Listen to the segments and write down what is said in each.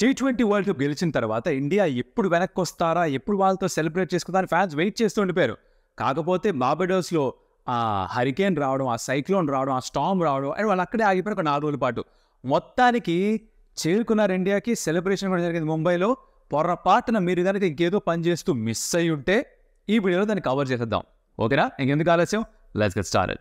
T twenty world cup గెలిచిన తర్వాత India ఎప్పుడు వెనక్కి వస్తారా ఎప్పుడు వాళ్ళతో సెలబ్రేట్ అని ఫ్యాన్స్ వెయిట్ చేస్తూ ఉండిపోయారు కాకపోతే బాబెడోస్లో ఆ హరికేన్ రావడం ఆ సైక్లోన్ రావడం ఆ స్టామ్ రావడం అండ్ వాళ్ళు అక్కడే ఆగిపోయారు ఒక నాలుగు రోజుల పాటు మొత్తానికి చేరుకున్నారు ఇండియాకి సెలబ్రేషన్ కూడా జరిగింది ముంబైలో పొరపాటున మీరు కనుక ఇంకేదో పని చేస్తూ మిస్ అయి ఉంటే ఈ వీడియోలో దాన్ని కవర్ చేసేద్దాం ఓకేనా ఇంకెందుకు ఆలస్యం let's get start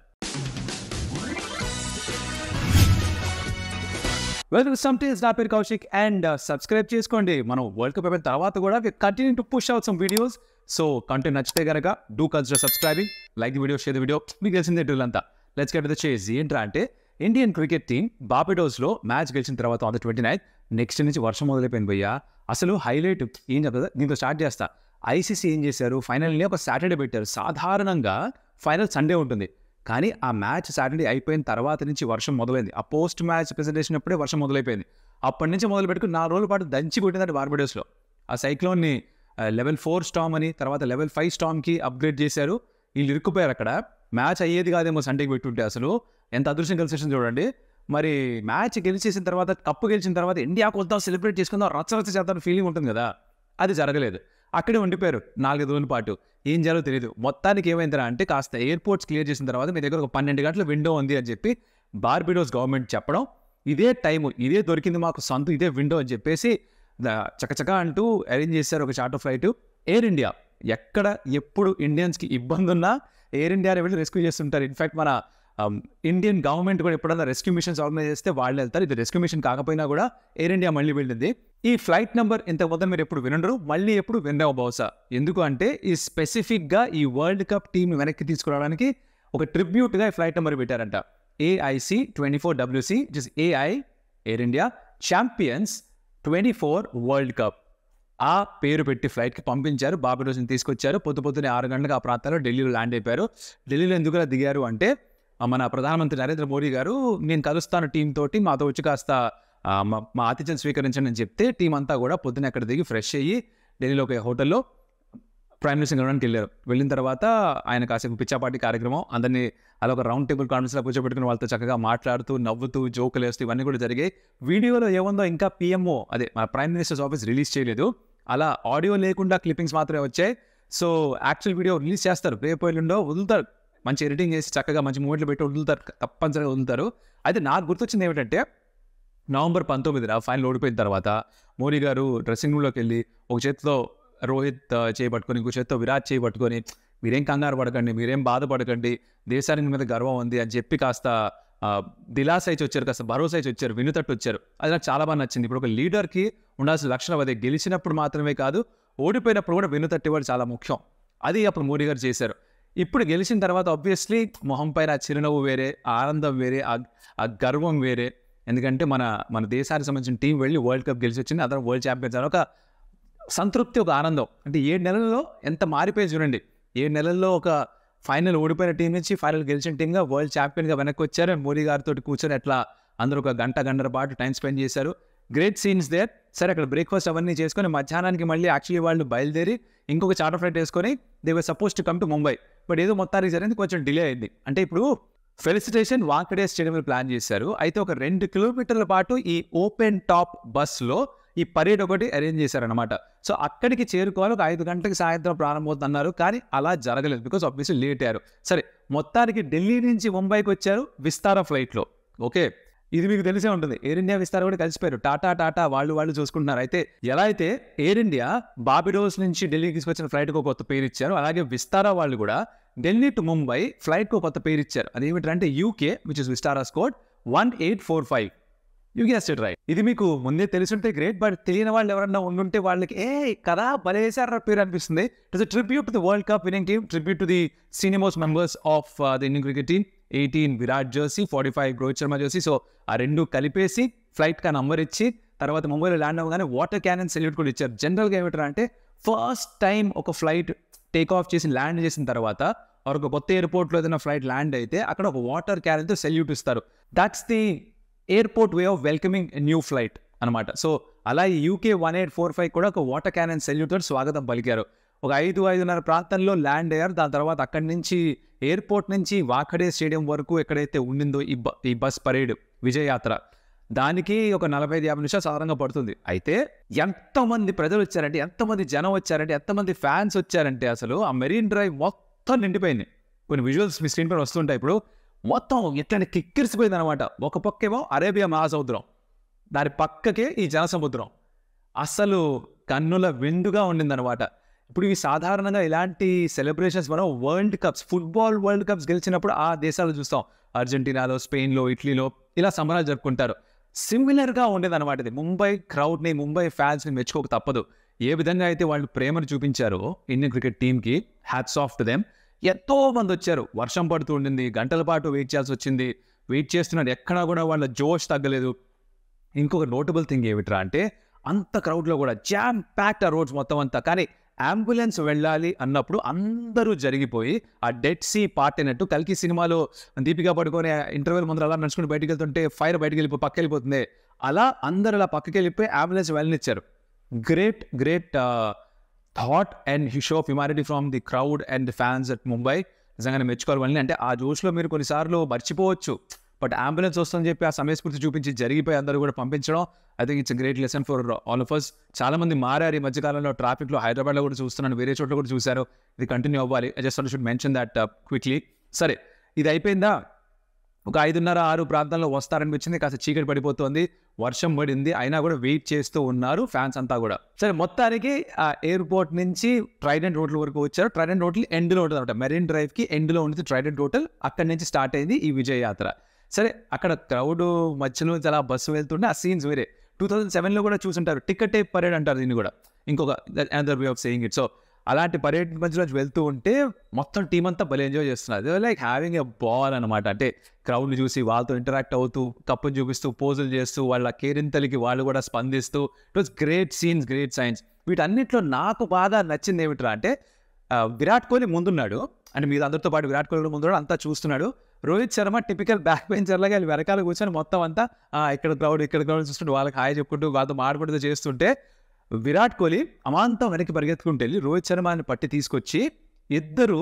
welcome some tales నా పేరు కౌశిక్ అండ్ సబ్స్క్రైబ్ చేసుకోండి మనం వరల్డ్ కప్ అయిపోయిన తర్వాత కూడా continue to push out some videos so content నచ్చితే కనుక do consider subscribing like the video share the video మీకు తెలిసిందే అంతా లెట్స్ గెట్ ద చేజ్ ఏంట్రా అంటే ఇండియన్ క్రికెట్ టీం బాపిడోస్లో మ్యాచ్ గెలిచిన తర్వాత on the twenty ninth next నుంచి వర్షం మొదలైపోయింది భయ్యా అసలు హైలైట్ ఏం చెప్తా దీంతో స్టార్ట్ చేస్తా ఐసీసీ ఏం చేశారు ఫైనల్ని ఒక సాటర్డే పెట్టారు సాధారణంగా ఫైనల్ సండే ఉంటుంది కానీ ఆ మ్యాచ్ సాటర్డే అయిపోయిన తర్వాత నుంచి వర్షం మొదలైంది ఆ పోస్ట్ మ్యాచ్ ప్రెజెంటేషన్ అప్పుడే వర్షం మొదలైపోయింది అప్పటి నుంచి మొదలు పెట్టుకుని నాలుగు రోజుల పాటు దంచి కొట్టిందంటే బార్బడోస్లో ఆ సైక్లోన్ని లెవెల్ ఫోర్ స్టామ్ అని తర్వాత లెవెల్ ఫైవ్ స్టామ్కి అప్గ్రేడ్ చేశారు వీళ్ళు ఇరుక్కుపోయారు అక్కడ మ్యాచ్ అయ్యేది కాదేమో సండేకి పెట్టుంటే అసలు ఎంత అదృష్టం కలిసేసింది చూడండి మరి మ్యాచ్ గెలిచేసిన తర్వాత కప్పు గెలిచిన తర్వాత ఇండియాకు వద్దాం సెలబ్రేట్ చేసుకుందాం రచ్చ రచ్చ చేద్దాం ఫీలింగ్ ఉంటుంది కదా అది జరగలేదు అక్కడే ఉండిపోయారు నాలుగైదు రోజుల పాటు ఏం చేయాలో తెలియదు మొత్తానికి ఏమైందిరా అంటే కాస్త ఎయిర్పోర్ట్స్ క్లియర్ చేసిన తర్వాత మీ దగ్గర ఒక పన్నెండు గంటల విండో ఉంది అని చెప్పి బార్బిడోస్ గవర్నమెంట్ చెప్పడం ఇదే టైము ఇదే దొరికింది మాకు సంతు ఇదే విండో అని చెప్పేసి చకచక అంటూ అరేంజ్ చేశారు ఒక చార్టర్ ఫ్లైట్ ఎయిర్ ఇండియా ఎక్కడ ఎప్పుడు ఇండియన్స్కి ఇబ్బంది ఉన్నా ఎయిర్ ఇండియాని వెళ్ళి రెస్క్యూ చేస్తుంటారు ఇన్ఫ్యాక్ట్ మన ఇండియన్ um, గవర్నమెంట్ కూడా ఎప్పుడైనా రెస్క్యూ మిషన్స్ ఆర్గనైజ్ చేస్తే వాళ్ళు వెళ్తారు ఇది రెస్క్యూ మిషన్ కాకపోయినా కూడా ఎయిర్ ఇండియా మళ్ళీ వెళ్ళింది ఈ ఫ్లైట్ నెంబర్ ఇంత వద్ద మీరు ఎప్పుడు వినరు మళ్ళీ ఎప్పుడు విన్నావు బహుశా ఎందుకు అంటే ఈ స్పెసిఫిక్గా ఈ వరల్డ్ కప్ టీం వెనక్కి తీసుకురావడానికి ఒక ట్రిబ్యూట్గా ఈ ఫ్లైట్ నెంబర్ పెట్టారంట ఏఐసి ట్వంటీ ఫోర్ డబ్ల్యూసి జిస్ AI Air India champions twenty four world cup ఆ పేరు పెట్టి ఫ్లైట్కి పంపించారు బాబీ రోజుని తీసుకొచ్చారు పొద్దు పొద్దునే ఆరు గంటలకు ఆ ప్రాంతాల్లో ఢిల్లీలో ల్యాండ్ అయిపోయారు ఢిల్లీలో ఎందుకు దిగారు అంటే మన ప్రధానమంత్రి నరేంద్ర మోడీ గారు నేను కలుస్తాను టీం తోటి మాతో వచ్చి కాస్త మా ఆతిథ్యం స్వీకరించండి అని చెప్తే టీం అంతా కూడా పొద్దున్న అక్కడ దిగి ఫ్రెష్ అయ్యి ఢిల్లీలో ఒక హోటల్లో ప్రైమ్ మినిస్టర్ కలవడానికి వెళ్ళారు వెళ్ళిన తర్వాత ఆయన కాసేపు పిచ్చాపాటి కార్యక్రమం అందరినీ అలా ఒక రౌండ్ టేబుల్ కాన్ఫరెన్స్లో కూర్చోబెట్టుకుని వాళ్ళతో చక్కగా మాట్లాడుతూ నవ్వుతూ జోకులు వేస్తూ ఇవన్నీ కూడా జరిగాయి వీడియోలో ఏముందో ఇంకా పిఎంఓ అదే మన ప్రైమ్ మినిస్టర్స్ ఆఫీస్ రిలీజ్ చేయలేదు అలా ఆడియో లేకుండా క్లిప్పింగ్స్ మాత్రమే వచ్చాయి సో యాక్చువల్ వీడియో రిలీజ్ చేస్తారు రేపు ఎల్లుండో వదులుతారు మంచి ఎడిటింగ్ చేసి చక్కగా మంచి మూమెంట్లు పెట్టి వదులుతారు తప్పనిసరిగా వదులుతారు అయితే నాకు గుర్తొచ్చింది ఏమిటంటే నవంబర్ పంతొమ్మిదిన ఫైనల్ ఓడిపోయిన తర్వాత మోడీ గారు డ్రెస్సింగ్ రూమ్లోకి వెళ్ళి ఒక చేతిలో రోహిత్ చేయబట్టుకొని ఇంకో చేతితో విరాట్ చేయబట్టుకొని మీరేం కంగారు పడకండి మీరేం బాధపడకండి దేశానికి మీద గర్వం ఉంది అని చెప్పి కాస్త దిలాస్ అయితే వచ్చారు కాస్త భరోసా అయితే వచ్చారు వినుతట్టు వచ్చారు అది నాకు చాలా బాగా నచ్చింది ఇప్పుడు ఒక లీడర్కి ఉండాల్సిన లక్షణం అదే గెలిచినప్పుడు మాత్రమే కాదు ఓడిపోయినప్పుడు కూడా వినుతట్టు ఇవ్వడం చాలా ముఖ్యం అది అప్పుడు మోడీ గారు చేశారు ఇప్పుడు గెలిచిన తర్వాత ఆబ్వియస్లీ మొహం పైన ఆ చిరునవ్వు వేరే ఆనందం వేరే ఆ గర్వం వేరే ఎందుకంటే మన మన దేశానికి సంబంధించిన టీం వెళ్ళి వరల్డ్ కప్ గెలిచి వచ్చింది అతను వరల్డ్ ఛాంపియన్స్ అని ఒక సంతృప్తి ఒక ఆనందం అంటే ఏడు నెలల్లో ఎంత మారిపోయి చూడండి ఏడు నెలల్లో ఒక ఫైనల్ ఓడిపోయిన టీం నుంచి ఫైనల్ గెలిచిన టీంగా వరల్డ్ ఛాంపియన్గా వెనక్కి వచ్చారు మోడీ గారితో కూర్చొని అట్లా అందరూ ఒక గంట గంటల పాటు టైం స్పెండ్ చేశారు గ్రేట్ సీన్స్ దేర్ సరే అక్కడ బ్రేక్ఫాస్ట్ అవన్నీ చేసుకొని మధ్యాహ్నానికి మళ్ళీ యాక్చువల్లీ వాళ్ళు బయలుదేరి ఇంకొక చార్టర్ ఫ్లైట్ వేసుకొని they were supposed to come to Mumbai but ఏదో మొత్తానికి జరిగింది కొంచెం డిలే అయింది అంటే ఇప్పుడు ఫెలిసిటేషన్ వాంకడే స్టేడియం ప్లాన్ చేశారు అయితే ఒక రెండు కిలోమీటర్ల పాటు ఈ ఓపెన్ టాప్ బస్సులో ఈ పరేడ్ ఒకటి అరేంజ్ చేశారనమాట సో అక్కడికి చేరుకోవాలి ఒక ఐదు గంటలకు సాయంత్రం ప్రారంభమవుతున్నారు కానీ అలా జరగలేదు బికాస్ ఆబ్వియస్లీ లేట్ అయ్యారు సరే మొత్తానికి ఢిల్లీ నుంచి ముంబైకి వచ్చారు విస్తారా ఫ్లైట్లో ఓకే ఇది మీకు తెలిసే ఉంటుంది ఎయిర్ ఇండియా విస్తార కూడా కలిసిపోయారు టాటా టాటా వాళ్ళు వాళ్ళు చూసుకుంటున్నారు అయితే ఎలా అయితే ఎయిర్ ఇండియా బాబిడోస్ నుంచి ఢిల్లీకి తీసుకొచ్చిన ఫ్లైట్కి ఒక కొత్త పేరు ఇచ్చారు అలాగే విస్తారా వాళ్ళు కూడా ఢిల్లీ టు ముంబై ఫ్లైట్కి ఒక కొత్త పేరు ఇచ్చారు ఏమిటంటే UK which is Vistara's code one eight four five you guess it right ఇది మీకు ముందే తెలుసుంటే గ్రేట్ బట్ తెలియని వాళ్ళు ఎవరన్నా ఉండుంటే వాళ్ళకి ఏ కదా బలేసారా పేరు అనిపిస్తుంది it's tribute to the world cup winning team tribute to the సినిమోస్ members of the Indian cricket team eighteen Virat జోసీ forty five Rohit Sharma jersey so ఆ రెండు కలిపేసి ఫ్లైట్ ఆ నంబర్ ఇచ్చి తర్వాత ముంబైలో ల్యాండ్ అవ్వగానే వాటర్ క్యానన్ సెల్యూట్ కూడా ఇచ్చారు జనరల్గా ఏమిటారు అంటే ఫస్ట్ టైం ఒక ఫ్లైట్ టేక్ ఆఫ్ చేసి ల్యాండ్ చేసిన తర్వాత ఒక కొత్త ఎయిర్పోర్ట్లో ఏదైనా ఫ్లైట్ ల్యాండ్ అయితే అక్కడ ఒక వాటర్ క్యానన్తో సెల్యూట్ ఇస్తారు that's the airport way of welcoming new flight అనమాట సో అలా UK one eight four five కూడా ఒక వాటర్ క్యానన్ తోటి స్వాగతం పలికారు ఒక ఐదు ఐదున్నర ప్రాంతంలో ల్యాండ్ అయ్యారు దాని తర్వాత అక్కడి నుంచి ఎయిర్పోర్ట్ నుంచి వాకడే స్టేడియం వరకు ఎక్కడైతే ఉండిందో ఈ బ ఈ బస్ పరేడ్ విజయయాత్ర దానికి ఒక నలభై ఐదు యాభై నిమిషాలు సాధారణంగా పడుతుంది అయితే ఎంతమంది ప్రజలు వచ్చారంటే ఎంతమంది జనం వచ్చారంటే ఎంతమంది ఫ్యాన్స్ వచ్చారంటే అసలు ఆ మెరీన్ డ్రైవ్ మొత్తం నిండిపోయింది కొన్ని విజువల్స్ మీ స్క్రీన్ పైన వస్తుంటాయి ఇప్పుడు మొత్తం ఎట్లా కిక్కిరిసిపోయింది అనమాట ఒక పక్కేమో అరేబియా మహాసముద్రం దాని పక్కకే ఈ జనసముద్రం అసలు కన్నుల విందుగా ఉండిందనమాట ఇప్పుడు ఇవి సాధారణంగా ఇలాంటి సెలబ్రేషన్స్ మనం world cups football world cups గెలిచినప్పుడు ఆ దేశాలు చూస్తాం అర్జెంటీనాలో స్పెయిన్లో ఇటలీలో ఇలా సంబరాలు జరుపుకుంటారు సిమిలర్గా ఉండేది అనమాట ఇది ముంబై క్రౌడ్ని ముంబై ఫ్యాన్స్ని మెచ్చుకోక తప్పదు ఏ విధంగా అయితే వాళ్ళు ప్రేమను చూపించారో ఇండియన్ క్రికెట్ టీంకి హ్యాట్స్ ఆఫ్ టు దెమ్ ఎంతో మంది వచ్చారు వర్షం పడుతూ ఉండింది గంటల పాటు వెయిట్ చేయాల్సి వచ్చింది వెయిట్ చేస్తున్నారు ఎక్కడా కూడా వాళ్ళ జోష్ తగ్గలేదు ఇంకొక నోటబుల్ థింగ్ ఏమిట్రా అంటే అంత క్రౌడ్లో కూడా జామ్ ప్యాక్ట్ ఆ రోడ్స్ మొత్తం అంతా కానీ అంబులెన్స్ వెళ్ళాలి అన్నప్పుడు అందరూ జరిగిపోయి ఆ డెడ్ సీ పార్ట్ అయినట్టు కలికి సినిమాలో దీపికా పడుకొని ఇంటర్వ్యూల ముందర అలా నడుచుకుని బయటకు వెళ్తుంటే ఫైర్ బయటకు వెళ్ళిపోయి పక్క వెళ్ళిపోతుంది అలా అందరు అలా పక్కకి వెళ్ళిపోయి అంబులెన్స్ వెళ్ళనిచ్చారు గ్రేట్ గ్రేట్ థాట్ అండ్ హిషో of humanity from the crowd and the fans at Mumbai నిజంగానే మెచ్చుకోవాలి అంటే ఆ జోష్లో మీరు కొన్నిసార్లు మర్చిపోవచ్చు బట్ అంబులెన్స్ వస్తుందని చెప్పి ఆ సమయస్ఫూర్తి చూపించి జరిగిపోయి అందరూ కూడా పంపించడం I think it's great lesson for all of us చాలా మంది మారారు ఈ మధ్యకాలంలో ట్రాఫిక్లో హైదరాబాద్లో కూడా చూస్తున్నాను వేరే చోట్ల కూడా చూశారు ఇది కంటిన్యూ అవ్వాలి I just should mention that quickly సరే ఇది అయిపోయిందా ఒక ఐదున్నర ఆరు ప్రాంతాల్లో వస్తారనిపించింది కాస్త చీకటి పడిపోతుంది వర్షం పడింది అయినా కూడా వెయిట్ చేస్తూ ఉన్నారు ఫ్యాన్స్ అంతా కూడా సరే మొత్తానికి ఆ ఎయిర్పోర్ట్ నుంచి ట్రైడెంట్ హోటల్ వరకు వచ్చారు ట్రైడెంట్ హోటల్ ఎండ్లో ఉంటుంది అనమాట మెరీన్ డ్రైవ్కి ఎండ్లో ఉంటుంది ట్రైడెంట్ హోటల్ అక్కడి నుంచి స్టార్ట్ అయింది ఈ విజయ యాత్ర సరే అక్కడ క్రౌడ్ మధ్యలో అలా బస్సు వెళ్తుంటే ఆ సీన్స్ వేరే టూ థౌజండ్ సెవెన్లో కూడా చూసుంటారు టికెట్ పరేడ్ అంటారు దీన్ని కూడా ఇంకొక another way of saying it so అలాంటి పరేడ్ మధ్యలో వెళ్తూ ఉంటే మొత్తం టీం అంతా భలే ఎంజాయ్ చేస్తున్నారు లైక్ హ్యావింగ్ ఎ బాల్ అనమాట అంటే క్రౌడ్ని చూసి వాళ్ళతో ఇంటరాక్ట్ అవుతూ కప్పును చూపిస్తూ పోజులు చేస్తూ వాళ్ళ కేరింతలకి వాళ్ళు కూడా స్పందిస్తూ it was great scenes great scenes వీటన్నిటిలో నాకు బాగా నచ్చింది ఏమిట్రా అంటే విరాట్ కోహ్లీ ముందున్నాడు అండ్ మీరు అందరితో పాటు విరాట్ కోహ్లీ ముందున్నాడు అంతా చూస్తున్నాడు రోహిత్ శర్మ టిపికల్ బ్యాక్ లాగా వెళ్ళి వెనకాల కూర్చొని మొత్తం అంతా ఇక్కడ క్రౌడ్ ఇక్కడ క్రౌడ్ చూస్తుంటే వాళ్ళకి హాయ్ చెప్పుకుంటూ వాళ్ళతో మాట్లాడుతూ చేస్తుంటే విరాట్ కోహ్లీ అమాంతం వెనక్కి పరిగెత్తుకుంటూ వెళ్ళి రోహిత్ శర్మని పట్టి తీసుకొచ్చి ఇద్దరు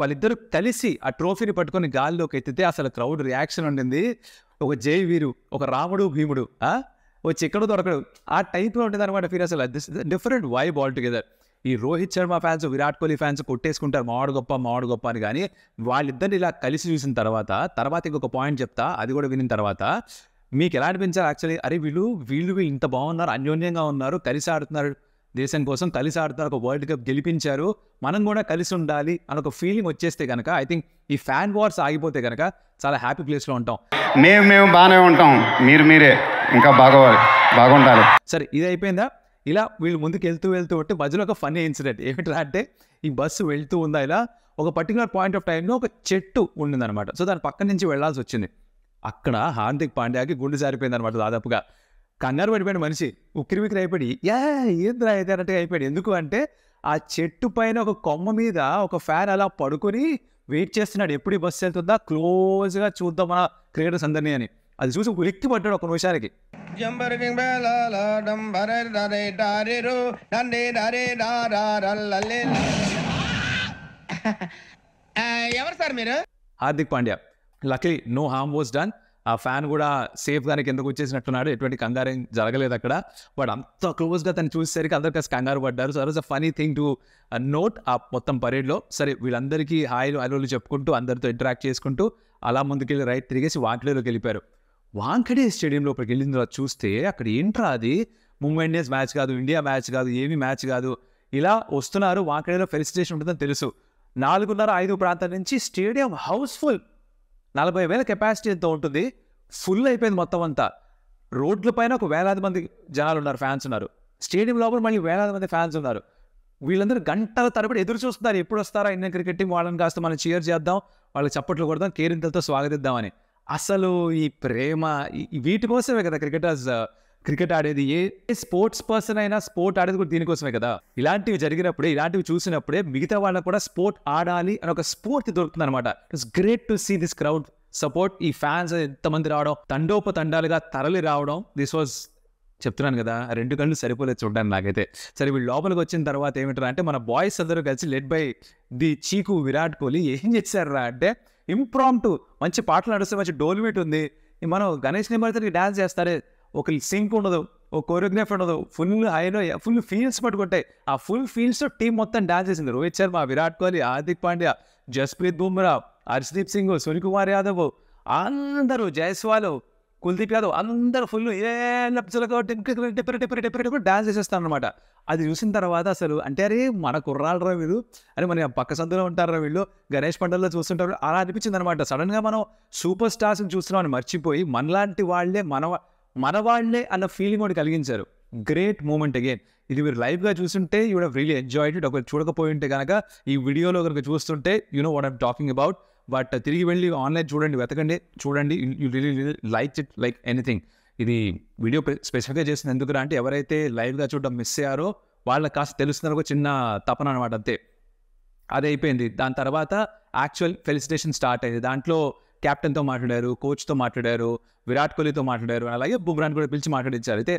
వాళ్ళిద్దరు కలిసి ఆ ట్రోఫీని పట్టుకొని గాలిలోకి ఎత్తితే అసలు క్రౌడ్ రియాక్షన్ ఉండింది ఒక జై వీరు ఒక రాముడు భీముడు వచ్చి ఎక్కడో దొరకడు ఆ టైప్లో ఉంటుంది అనమాట ఫీల్ అసలు డిఫరెంట్ వైబ్ ఆల్ టుగెదర్ ఈ రోహిత్ శర్మ ఫ్యాన్స్ విరాట్ కోహ్లీ ఫ్యాన్స్ కొట్టేసుకుంటారు మావాడు గొప్ప మావాడు గొప్ప అని కానీ వాళ్ళిద్దరిని ఇలా కలిసి చూసిన తర్వాత తర్వాత ఇంకొక పాయింట్ చెప్తా అది కూడా వినిన తర్వాత మీకు ఎలా అనిపించారు యాక్చువల్లీ అరే వీళ్ళు వీళ్ళు ఇంత బాగున్నారు అన్యోన్యంగా ఉన్నారు కలిసి ఆడుతున్నారు దేశం కోసం కలిసి ఆడుతున్నారు ఒక వరల్డ్ కప్ గెలిపించారు మనం కూడా కలిసి ఉండాలి అని ఒక ఫీలింగ్ వచ్చేస్తే కనుక ఐ థింక్ ఈ ఫ్యాన్ వార్స్ ఆగిపోతే కనుక చాలా హ్యాపీ ప్లేస్లో ఉంటాం మేము మేము బాగానే ఉంటాం మీరు మీరే ఇంకా బాగోవాలి బాగుండాలి సరే ఇది అయిపోయిందా ఇలా వీళ్ళు ముందుకు వెళ్తూ వెళ్తూ ఉంటే మధ్యలో ఒక ఫన్నీ ఇన్సిడెంట్ ఏమిట్రా అంటే ఈ బస్సు వెళ్తూ ఉందా ఇలా ఒక పర్టికులర్ పాయింట్ ఆఫ్ టైంలో ఒక చెట్టు ఉండిందనమాట సో దాని పక్క నుంచి వెళ్లాల్సి వచ్చింది అక్కడ హార్దిక్ పాండ్యాకి గుండె జారిపోయింది అనమాట దాదాపుగా కంగారు పడిపోయిన మనిషి ఉక్కిరి విక్కిరి అయిపోయి యా ఏంద్రా అయితే అన్నట్టుగా అయిపోయాడు ఎందుకు అంటే ఆ చెట్టు పైన ఒక కొమ్మ మీద ఒక ఫ్యాన్ అలా పడుకొని వెయిట్ చేస్తున్నాడు ఎప్పుడు బస్సు వెళ్తుందా క్లోజ్గా చూద్దాం మన క్రీడ అందరినీ అని అది చూసి వ్యక్తి పడ్డాడు ఒక నిమిషానికి ఎవరు సార్ మీరు Hardik Pandya luckily no harm was done ఆ ఫ్యాన్ కూడా సేఫ్ దానికి ఎందుకు వచ్చేసినట్టున్నాడు ఎటువంటి కంగారం జరగలేదు అక్కడ వాడు అంత క్లోజ్గా తను చూసేసరికి అందరికీ కలిసి కంగారు పడ్డారు సో అదొక ఫనీ థింగ్ టు నోట్ ఆ మొత్తం పరేడ్లో సరే వీళ్ళందరికీ హాయిలు అలోలు చెప్పుకుంటూ అందరితో ఇంటరాక్ట్ చేసుకుంటూ అలా ముందుకెళ్ళి రైట్ తిరిగేసి వాటిలోకి వెళ్ళిపోయారు వాంకడే స్టేడియం లోపలికి వెళ్ళిన తర్వాత చూస్తే అక్కడ ఏంట్రా అది ముంబై ఇండియన్స్ మ్యాచ్ కాదు ఇండియా మ్యాచ్ కాదు ఏమి మ్యాచ్ కాదు ఇలా వస్తున్నారు వాంకడేలో ఫెలిసిటేషన్ ఉంటుందని తెలుసు నాలుగున్నర ఐదు ప్రాంతాల నుంచి స్టేడియం హౌస్ఫుల్ నలభై వేల కెపాసిటీ ఎంత ఉంటుంది ఫుల్ అయిపోయింది మొత్తం అంతా రోడ్ల పైన ఒక వేలాది మంది జనాలు ఉన్నారు ఫ్యాన్స్ ఉన్నారు స్టేడియం లోపల మళ్ళీ వేలాది మంది ఫ్యాన్స్ ఉన్నారు వీళ్ళందరూ గంటల తరబడి ఎదురు చూస్తున్నారు ఎప్పుడు వస్తారా ఇండియన్ క్రికెట్ టీం వాళ్ళని కాస్త మనం చీర్ చేద్దాం వాళ్ళకి చప్పట్లు కొడదాం కేరింతలతో స్వాగతిద్దామని అసలు ఈ ప్రేమ వీటి కోసమే కదా క్రికెటర్స్ క్రికెట్ ఆడేది ఏ స్పోర్ట్స్ పర్సన్ అయినా స్పోర్ట్ ఆడేది కూడా దీనికోసమే కదా ఇలాంటివి జరిగినప్పుడే ఇలాంటివి చూసినప్పుడే మిగతా వాళ్ళకు కూడా స్పోర్ట్ ఆడాలి అని ఒక స్ఫూర్తి దొరుకుతుంది అనమాట it's great to see this crowd support ఈ ఫ్యాన్స్ ఎంతమంది రావడం తండోపతండాలుగా తరలి రావడం దిస్ వాజ్ చెప్తున్నాను కదా రెండు కళ్ళు సరిపోలేదు చూడడానికి నాకైతే సరే వీళ్ళు లోపలికి వచ్చిన తర్వాత ఏమిటారా అంటే మన బాయ్స్ అందరూ కలిసి లెడ్ బై ది చీకు విరాట్ కోహ్లీ ఏం చేశారా అంటే ఇంప్రాంప్టు మంచి పాటలు నడుస్తే మంచి డోల్మేట్ ఉంది మనం గణేష్ నిమర్తనికి డ్యాన్స్ చేస్తారే ఒక సింక్ ఉండదు ఒక కోరియోగ్రాఫర్ ఉండదు ఫుల్ హైలో ఫుల్ ఫీల్స్ పట్టుకుంటాయి ఆ ఫుల్ ఫీల్స్తో టీం మొత్తం డాన్స్ చేసింది రోహిత్ శర్మ విరాట్ కోహ్లీ హార్దిక్ పాండ్యా జస్ప్రీత్ బుమ్రా హర్షదీప్ సింగ్ కుమార్ యాదవ్ అందరూ జైస్వాల్ కుల్దీప్ యాదవ్ అందరూ ఫుల్ ఏ డాన్స్ చేసేస్తాను అనమాట అది చూసిన తర్వాత అసలు అంటే అరే మన కుర్రాలరా వీళ్ళు అని మన పక్క సందులో ఉంటారా వీళ్ళు గణేష్ పండల్లో చూస్తుంటారు అలా అనిపించింది అనమాట సడన్గా మనం సూపర్ స్టార్స్ని చూస్తున్నామని మర్చిపోయి మనలాంటి వాళ్ళే మన మన వాళ్లే అన్న ఫీలింగ్ ఒకటి కలిగించారు గ్రేట్ మూమెంట్ అగైన్ ఇది మీరు లైవ్గా చూస్తుంటే you have really enjoyed it ఒకరు చూడకపోయి ఉంటే కనుక ఈ వీడియోలో ఒకరికి చూస్తుంటే you know what I'm talking about but తిరిగి వెళ్ళి ఆన్లైన్ చూడండి వెతకండి చూడండి you really like it like anything ఇది వీడియో స్పెసిఫిక్గా చేసింది ఎందుకురా అంటే ఎవరైతే లైవ్గా చూడడం మిస్ అయ్యారో వాళ్ళకి కాస్త తెలుస్తున్నారు ఒక చిన్న తపన అనమాట అంతే అది అయిపోయింది దాని తర్వాత యాక్చువల్ ఫెలిసిటేషన్ స్టార్ట్ అయింది దాంట్లో క్యాప్టెన్తో మాట్లాడారు కోచ్తో మాట్లాడారు విరాట్ కోహ్లీతో మాట్లాడారు అలాగే బుమ్రాన్ కూడా పిలిచి మాట్లాడించారు అయితే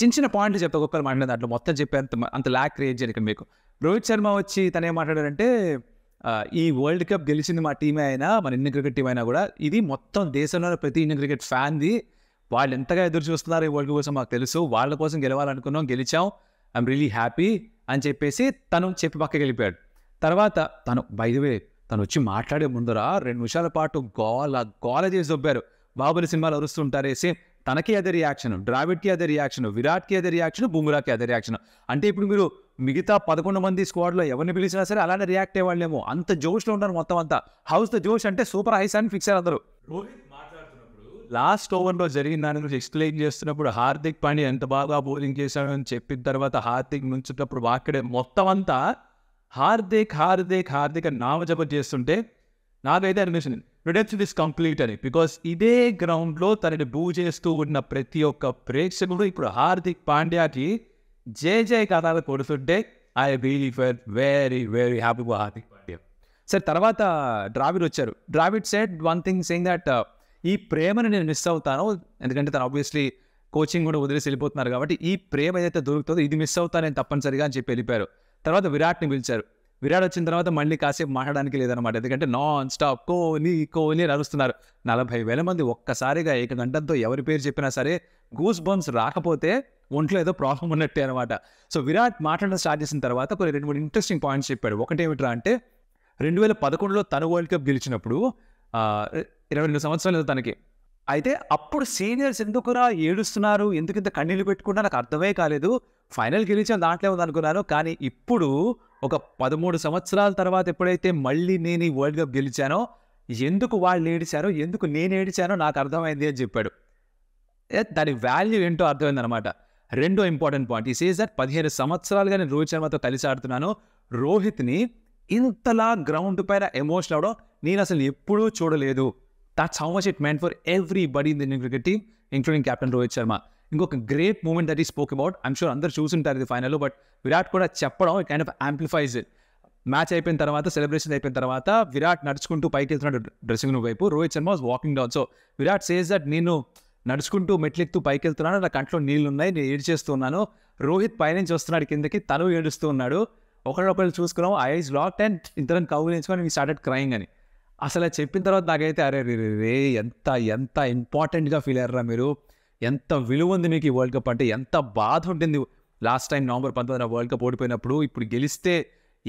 చిన్న చిన్న పాయింట్లు చెప్తా ఒక్కొక్కరు మాట్లాడారు దాంట్లో మొత్తం చెప్పి అంత అంత ల్యాక్ క్రియేట్ చేయడం మీకు రోహిత్ శర్మ వచ్చి తనేం మాట్లాడారంటే ఈ వరల్డ్ కప్ గెలిచింది మా టీమే అయినా మన ఇండియన్ క్రికెట్ టీం అయినా కూడా ఇది మొత్తం దేశంలో ప్రతి ఇండియన్ క్రికెట్ ఫ్యాన్ది వాళ్ళు ఎంతగా ఎదురు చూస్తున్నారు ఈ వరల్డ్ కోసం మాకు తెలుసు వాళ్ళ కోసం గెలవాలనుకున్నాం గెలిచాం ఐఎమ్ రియలీ హ్యాపీ అని చెప్పేసి తను చెప్పి పక్కకి వెళ్ళిపోయాడు తర్వాత తను బైదవే తను వచ్చి మాట్లాడే ముందర రెండు నిమిషాల పాటు గోల గోల చేసి దొబ్బారు బాబుని సినిమాలు అరుస్తుంటారేసి తనకి అదే రియాక్షన్ డ్రావిడ్కి అదే రియాక్షన్ విరాట్కి అదే రియాక్షన్ బుమ్రాకి అదే రియాక్షన్ అంటే ఇప్పుడు మీరు మిగతా పదకొండు మంది స్క్వాడ్లో ఎవరిని పిలిచినా సరే అలానే రియాక్ట్ అయ్యేవాళ్ళేమో అంత జోష్లో ఉన్నారు మొత్తం అంతా హౌస్ ద జోష్ అంటే సూపర్ హైస్ అని ఫిక్స్ అయ్యారు అందరూ లాస్ట్ ఓవర్లో జరిగిన దాని గురించి ఎక్స్ప్లెయిన్ చేస్తున్నప్పుడు హార్దిక్ పాండ్యా ఎంత బాగా బౌలింగ్ అని చెప్పిన తర్వాత హార్దిక్ నుంచినప్పుడు అక్కడే మొత్తం అంతా హార్దిక్ హార్దిక్ హార్దిక్ అని నామజపం చేస్తుంటే నాకైతే అనిపిస్తుంది రిడెప్స్ దిస్ కంప్లీట్ అని బికాస్ ఇదే గ్రౌండ్లో తనని బూ చేస్తూ ఉన్న ప్రతి ఒక్క ప్రేక్షకుడు ఇప్పుడు హార్దిక్ పాండ్యాకి జే జే కథాలు కొడుతుంటే I really for very very happy for Hardik Pandya sir తర్వాత డ్రావిడ్ వచ్చారు Dravid said one thing saying that ఈ ప్రేమను నేను మిస్ అవుతాను ఎందుకంటే తను ఆబ్వియస్లీ కోచింగ్ కూడా వదిలేసి వెళ్ళిపోతున్నారు కాబట్టి ఈ ప్రేమ ఏదైతే దొరుకుతుందో ఇది మిస్ అవుతా నేను తప్పనిసరిగా అని చెప్పి వెళ్ళిపోయారు తర్వాత విరాట్ని పిలిచారు విరాట్ వచ్చిన తర్వాత మళ్ళీ కాసేపు మాట్లాడడానికి లేదనమాట ఎందుకంటే నాన్ స్టాప్ కోహ్లీ కోహ్లీ అని అరుస్తున్నారు నలభై వేల మంది ఒక్కసారిగా ఏకగంటంతో ఎవరి పేరు చెప్పినా సరే గూస్ బంప్స్ రాకపోతే ఒంట్లో ఏదో ప్రాబ్లం ఉన్నట్టే అనమాట సో విరాట్ మాట్లాడడం స్టార్ట్ చేసిన తర్వాత కొన్ని రెండు మూడు ఇంట్రెస్టింగ్ పాయింట్స్ చెప్పాడు ఏమిట్రా అంటే రెండు వేల పదకొండులో తను వరల్డ్ కప్ గెలిచినప్పుడు ఇరవై రెండు సంవత్సరాలు తనకి అయితే అప్పుడు సీనియర్స్ ఎందుకురా ఏడుస్తున్నారు ఎందుకు ఇంత కన్నీళ్ళు పెట్టుకున్నా నాకు అర్థమే కాలేదు ఫైనల్ గెలిచిన దాంట్లో ఉందనుకున్నాను కానీ ఇప్పుడు ఒక పదమూడు సంవత్సరాల తర్వాత ఎప్పుడైతే మళ్ళీ నేను ఈ వరల్డ్ కప్ గెలిచానో ఎందుకు వాళ్ళు ఏడిచారో ఎందుకు నేను ఏడిచానో నాకు అర్థమైంది అని చెప్పాడు దాని వాల్యూ ఏంటో అర్థమైందనమాట రెండో ఇంపార్టెంట్ పాయింట్ ఈ దట్ పదిహేను సంవత్సరాలుగా నేను రోహిత్ శర్మతో కలిసి ఆడుతున్నాను రోహిత్ని ఇంతలా గ్రౌండ్ పైన ఎమోషన్ అవడం నేను అసలు ఎప్పుడూ చూడలేదు that's how much it meant for everybody in Indian cricket team including captain Rohit Sharma ఇంకొక great moment that he spoke about I'm sure అందరు చూసుంటారు ఇది ఫైనల్లో బట్ విరాట్ కూడా చెప్పడం kind of amplifies it match అయిపోయిన తర్వాత సెలబ్రేషన్ అయిపోయిన తర్వాత విరాట్ నడుచుకుంటూ పైకి వెళ్తున్నాడు డ్రెస్సింగ్ రూమ్ వైపు Rohit Sharma was walking down so Virat says that నేను నడుచుకుంటూ మెట్లెక్తూ పైకి వెళ్తున్నాను నా కంట్లో ఉన్నాయి నేను ఉన్నాను రోహిత్ పైనుంచి వస్తున్నాడు కిందకి తను ఏడుస్తూ ఉన్నాడు ఒకరినొకరు చూసుకున్నాం ఐ లాక్ లాక్డ్ అండ్ ఇద్దరం కౌగులించుకొని వీ స్టార్టెడ్ క్రయింగ్ అని అసలు చెప్పిన తర్వాత నాకైతే అరే రే రే ఎంత ఎంత ఇంపార్టెంట్గా ఫీల్ అయ్యారా మీరు ఎంత విలువ ఉంది మీకు ఈ వరల్డ్ కప్ అంటే ఎంత బాధ ఉంటుంది లాస్ట్ టైం నవంబర్ పంతొమ్మిది వరల్డ్ కప్ ఓడిపోయినప్పుడు ఇప్పుడు గెలిస్తే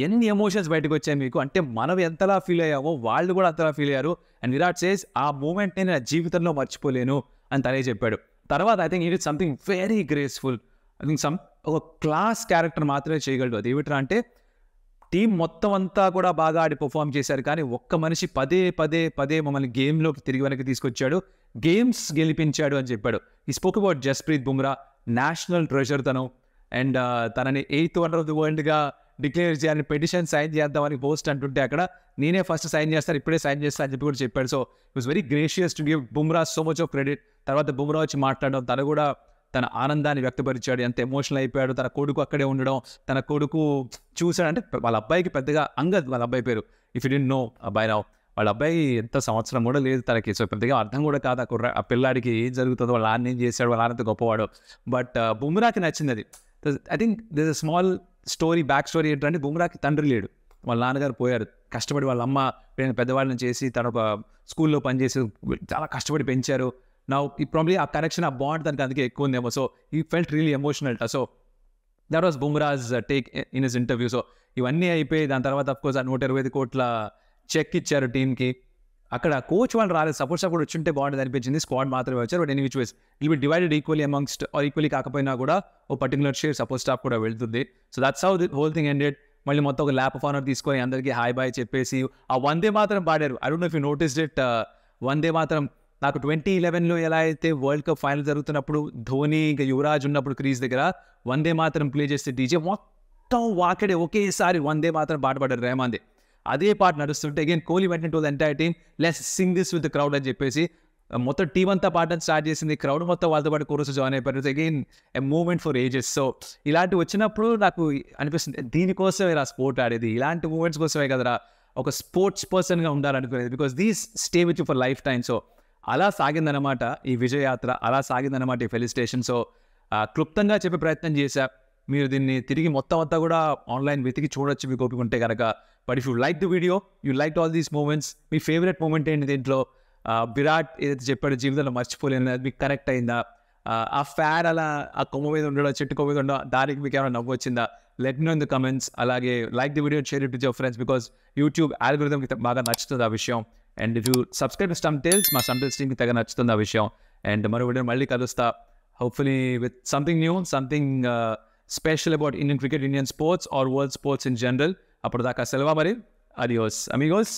ఎన్ని ఎమోషన్స్ బయటకు వచ్చాయి మీకు అంటే మనం ఎంతలా ఫీల్ అయ్యామో వాళ్ళు కూడా అంతలా ఫీల్ అయ్యారు అండ్ విరాట్ సేస్ ఆ నేను నా జీవితంలో మర్చిపోలేను అని తనే చెప్పాడు తర్వాత I think is something very graceful I think some ఒక క్లాస్ క్యారెక్టర్ మాత్రమే చేయగలడు అది ఏమిట్రా అంటే టీం మొత్తం అంతా కూడా బాగా ఆడి పర్ఫామ్ చేశారు కానీ ఒక్క మనిషి పదే పదే పదే మమ్మల్ని గేమ్లోకి తిరిగి వెనక్కి తీసుకొచ్చాడు గేమ్స్ గెలిపించాడు అని చెప్పాడు ఈ spoke about Jasprit Bumrah national treasure తను అండ్ uh, తనని ఎయిత్ వన్ ఆఫ్ ది వరల్డ్గా డిక్లేర్ చేయాలని పెటిషన్ సైన్ చేద్దామని పోస్ట్ అంటుంటే అక్కడ నేనే ఫస్ట్ సైన్ చేస్తాను ఇప్పుడే సైన్ చేస్తాను అని చెప్పి కూడా చెప్పాడు so it was very gracious to give Bumrah so much of credit తర్వాత బుమ్రా వచ్చి మాట్లాడడం తను కూడా తన ఆనందాన్ని వ్యక్తపరిచాడు ఎంత ఎమోషనల్ అయిపోయాడు తన కొడుకు అక్కడే ఉండడం తన కొడుకు అంటే వాళ్ళ అబ్బాయికి పెద్దగా అంగద్ వాళ్ళ అబ్బాయి పేరు ఇఫ్ యూ డి నో అబ్బాయి రావు వాళ్ళ అబ్బాయి ఎంత సంవత్సరం కూడా లేదు తనకి సో పెద్దగా అర్థం కూడా కాదు ఆ కుర్ర ఆ పిల్లాడికి ఏం జరుగుతుందో వాళ్ళ నాన్న ఏం చేశాడు వాళ్ళ నాన్నతో గొప్పవాడు బట్ uh, బుమ్రాకి నచ్చింది అది I think this a small story back story ఏంటంటే బుమ్రాకి తండ్రి లేడు వాళ్ళ నాన్నగారు పోయారు కష్టపడి వాళ్ళ అమ్మ పెద్దవాళ్ళని చేసి తన ఒక స్కూల్లో పనిచేసి చాలా కష్టపడి పెంచారు నా ఈ ప్రాబ్లీ ఆ కనెక్షన్ ఆ బాండ్ దానికి అందుకే ఎక్కువ ఉందేమో so he felt really emotional so that was Bumrah's take in his interview so ఇవన్నీ అయిపోయి దాని తర్వాత అఫ్కోర్స్ ఆ నూట ఇరవై ఐదు కోట్ల చెక్ ఇచ్చారు టీంకి అక్కడ కోచ్ వాళ్ళు రాలేదు సపోర్ట్స్ కూడా వచ్చింటే బాగుంటుంది అనిపించింది స్క్వాడ్ మాత్రమే వచ్చారు but any which ways will be divided equally amongst or equally కాకపోయినా కూడా ఓ పర్టికులర్ షేర్ సపోర్ట్ స్టాఫ్ కూడా వెళ్తుంది so that's how the whole thing ended మళ్ళీ మొత్తం ఒక ల్యాప్ ఆఫ్ ఆనర్ తీసుకొని అందరికీ హాయ్ బాయ్ చెప్పేసి ఆ వందే మాత్రం పాడారు I don't know if you notice it వందే మాత్రం నాకు ట్వంటీ ఇలెవెన్లో ఎలా అయితే వరల్డ్ కప్ ఫైనల్ జరుగుతున్నప్పుడు ధోని ఇంకా యువరాజ్ ఉన్నప్పుడు క్రీజ్ దగ్గర వందే మాత్రం ప్లే చేస్తే డీజే మొత్తం వాకడే ఒకేసారి వందే మాత్రం పాట పడ్డారు రేమాందే అదే పాట నడుస్తుంటే అగైన్ కోహ్లీ వెంటనే to entire team let's sing this with crowd అని చెప్పేసి మొత్తం టీం అంతా పాటను స్టార్ట్ చేసింది క్రౌడ్ మొత్తం వాళ్ళతో పాటు కోర్స్ జాయిన్ అయిపోయింది again a moment for ages so ఇలాంటివి వచ్చినప్పుడు నాకు అనిపిస్తుంది దీనికోసమే రా స్పోర్ట్ ఆడేది ఇలాంటి మూమెంట్స్ కోసమే కదరా ఒక స్పోర్ట్స్ పర్సన్గా ఉండాలనుకునేది because these stay with you for lifetime so అలా సాగిందనమాట ఈ విజయయాత్ర అలా సాగిందనమాట ఈ ఫెలిస్టేషన్ సో క్లుప్తంగా చెప్పే ప్రయత్నం చేశా మీరు దీన్ని తిరిగి మొత్తం అంతా కూడా ఆన్లైన్ వెతికి చూడొచ్చు మీకు ఓపిక ఉంటే కనుక but if you like the video you like all these moments మీ ఫేవరెట్ మూమెంట్ ఏంటి దీంట్లో విరాట్ ఏదైతే చెప్పాడు జీవితంలో మర్చిపోలేదు మీకు కనెక్ట్ అయిందా ఆ ఫ్యాన్ అలా ఆ కొమ్మ మీద ఉండడో చెట్టు కొమ్మ మీద ఉండడం దానికి మీకు ఏమైనా నవ్వు వచ్చిందా let know in the comments అలాగే like the video share it with your friends because YouTube algorithm బాగా నచ్చుతుంది ఆ విషయం and if you subscribe stump tales మా స్టమ్ టేల్స్ టీమ్కి తెగ నచ్చుతుంది ఆ విషయం అండ్ మరో వీడియో మళ్ళీ కలుస్తా hopefully with something new something special about Indian cricket Indian sports or world sports in general అప్పుడు దాకా సెలవా మరి అడియోస్ అమిగోస్